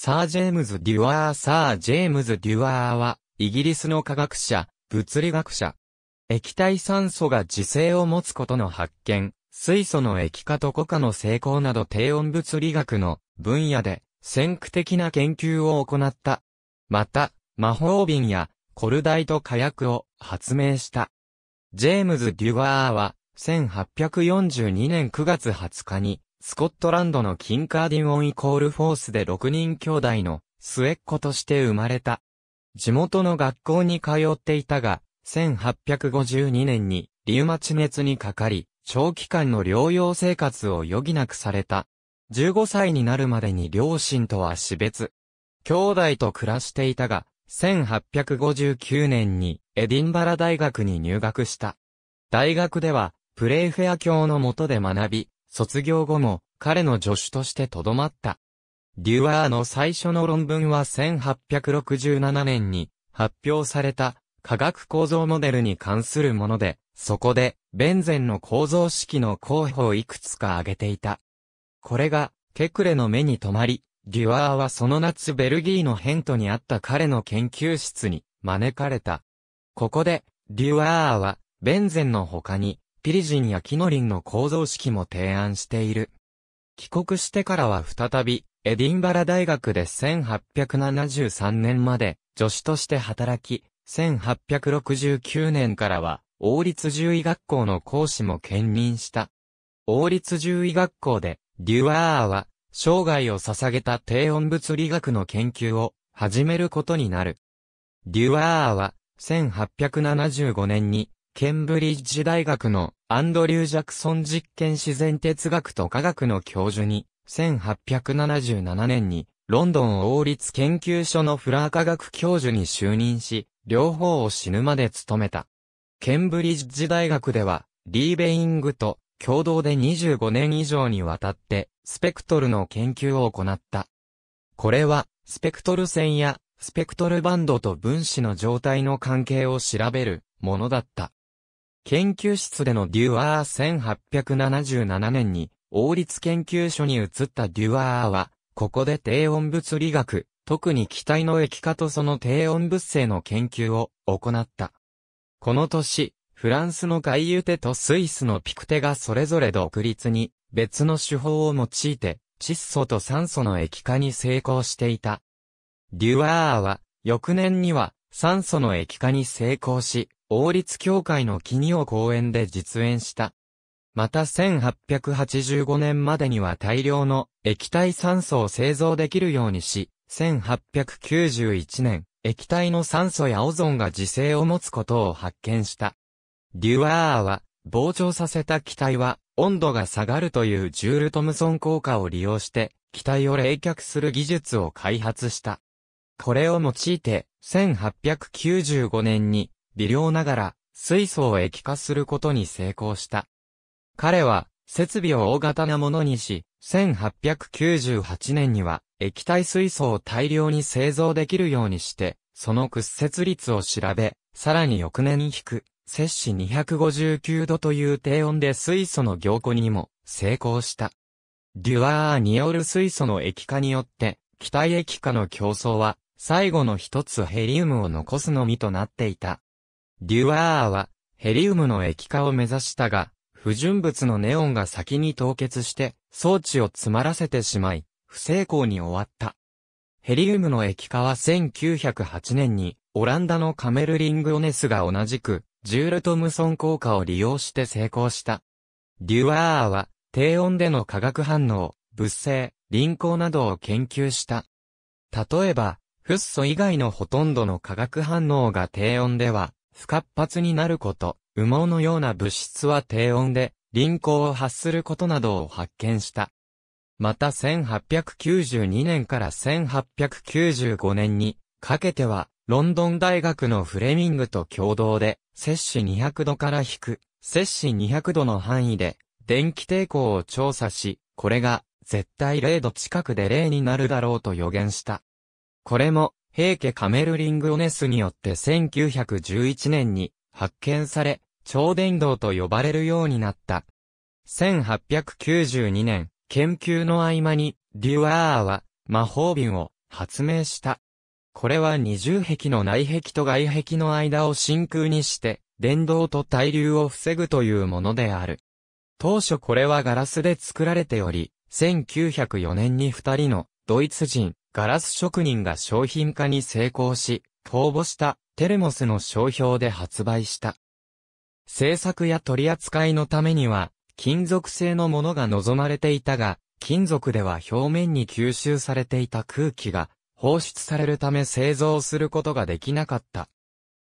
サー・ジェームズ・デュアー・サー・ジェームズ・デュアーは、イギリスの科学者、物理学者。液体酸素が磁性を持つことの発見、水素の液化と固化の成功など低温物理学の分野で先駆的な研究を行った。また、魔法瓶やコルダイト火薬を発明した。ジェームズ・デュワーは1842年9月20日にスコットランドのキンカーディン・オン・イコール・フォースで6人兄弟の末っ子として生まれた。地元の学校に通っていたが、1852年にリウマチ熱にかかり、長期間の療養生活を余儀なくされた。15歳になるまでに両親とは死別。兄弟と暮らしていたが、1859年にエディンバラ大学に入学した。大学では、プレイフェア教の下で学び、卒業後も彼の助手として留まった。デュアーの最初の論文は1867年に発表された化学構造モデルに関するもので、そこでベンゼンの構造式の候補をいくつか挙げていた。これがケクレの目に留まり、デュアーはその夏ベルギーのヘントにあった彼の研究室に招かれた。ここで、デュアーはベンゼンの他にピリジンやキノリンの構造式も提案している。帰国してからは再び、エディンバラ大学で1873年まで助手として働き、1869年からは王立獣医学校の講師も兼任した。王立獣医学校で、デュワーは生涯を捧げた低温物理学の研究を始めることになる。デュワーは1875年にケンブリッジ大学のアンドリュー・ジャクソン実験自然哲学と科学の教授に、1877年に、ロンドン王立研究所のフラー科学教授に就任し、両方を死ぬまで務めた。ケンブリッジ大学では、リーベイングと共同で25年以上にわたって、スペクトルの研究を行った。これは、スペクトル線や、スペクトルバンドと分子の状態の関係を調べるものだった。研究室でのデュアー1877年に、王立研究所に移ったデュアーは、ここで低温物理学、特に気体の液化とその低温物性の研究を行った。この年、フランスのガイユテとスイスのピクテがそれぞれ独立に別の手法を用いて窒素と酸素の液化に成功していた。デュアーは翌年には酸素の液化に成功し王立協会の金を公演で実演した。また1885年までには大量の液体酸素を製造できるようにし、1891年、液体の酸素やオゾンが自性を持つことを発見した。デュワーは、膨張させた気体は、温度が下がるというジュール・トムソン効果を利用して、気体を冷却する技術を開発した。これを用いて、1895年に微量ながら水素を液化することに成功した。彼は設備を大型なものにし、1898年には液体水素を大量に製造できるようにして、その屈折率を調べ、さらに翌年に引く、摂氏259度という低温で水素の凝固にも成功した。デュアーによる水素の液化によって、気体液化の競争は、最後の一つヘリウムを残すのみとなっていた。デュアーは、ヘリウムの液化を目指したが、不純物のネオンが先に凍結して、装置を詰まらせてしまい、不成功に終わった。ヘリウムの液化は1908年に、オランダのカメルリングオネスが同じく、ジュールトムソン効果を利用して成功した。デュアーは、低温での化学反応、物性、輪行などを研究した。例えば、フッ素以外のほとんどの化学反応が低温では、不活発になること、羽毛のような物質は低温で、輪行を発することなどを発見した。また1892年から1895年にかけては、ロンドン大学のフレミングと共同で、摂氏200度から引く、摂氏200度の範囲で、電気抵抗を調査し、これが絶対0度近くで0になるだろうと予言した。これも、平家カメルリングオネスによって1911年に発見され、超伝導と呼ばれるようになった。1892年、研究の合間に、デュアーは魔法瓶を発明した。これは二重壁の内壁と外壁の間を真空にして、電動と対流を防ぐというものである。当初これはガラスで作られており、1904年に二人のドイツ人、ガラス職人が商品化に成功し、公募したテルモスの商標で発売した。製作や取り扱いのためには、金属製のものが望まれていたが、金属では表面に吸収されていた空気が放出されるため製造することができなかった。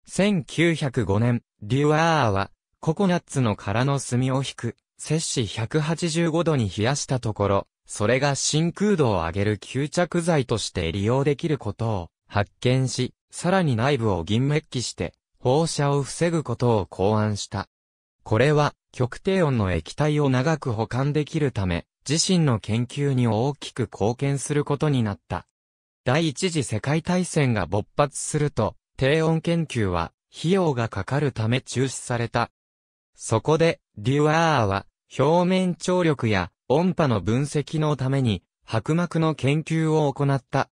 1905年、デュアーはココナッツの殻の炭を引く、摂氏185度に冷やしたところ、それが真空度を上げる吸着剤として利用できることを発見し、さらに内部を銀メッキして、放射を防ぐことを考案した。これは、極低温の液体を長く保管できるため、自身の研究に大きく貢献することになった。第一次世界大戦が勃発すると、低温研究は、費用がかかるため中止された。そこで、デュアーは、表面張力や音波の分析のために、白膜の研究を行った。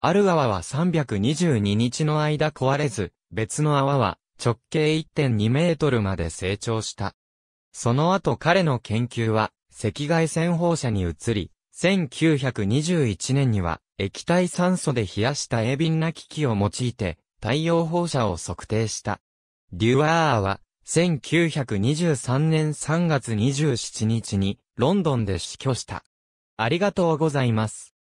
ある泡は322日の間壊れず、別の泡は直径1.2メートルまで成長した。その後彼の研究は赤外線放射に移り、1921年には液体酸素で冷やした鋭敏な機器を用いて太陽放射を測定した。デュアーは1923年3月27日にロンドンで死去した。ありがとうございます。